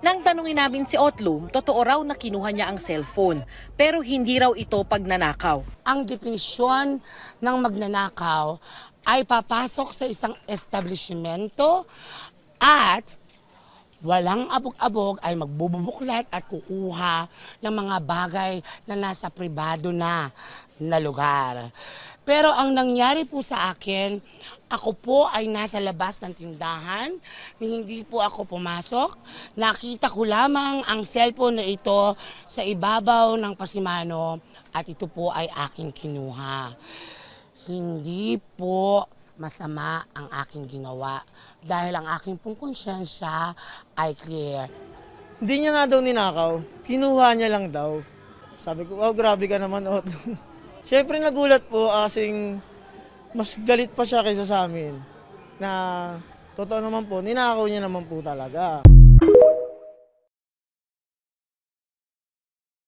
Nang tanungin namin si Otlum, totoo raw na kinuha niya ang cellphone, pero hindi raw ito pagnanakaw. Ang definisyon ng magnanakaw ay papasok sa isang establishmento at walang abog-abog ay magbububuklat at kukuha ng mga bagay na nasa pribado na na lugar. Pero ang nangyari po sa akin, ako po ay nasa labas ng tindahan, hindi po ako pumasok. Nakita ko lamang ang cellphone na ito sa ibabaw ng pasimano at ito po ay aking kinuha. Hindi po masama ang aking ginawa dahil ang aking pong konsyensya ay clear. Hindi niya nga daw ninakaw, kinuha niya lang daw. Sabi ko, oh grabe ka naman, oh. Siyempre nagulat po ah, kasing mas galit pa siya kaysa sa amin. Na totoo naman po, ninakaw niya naman po talaga.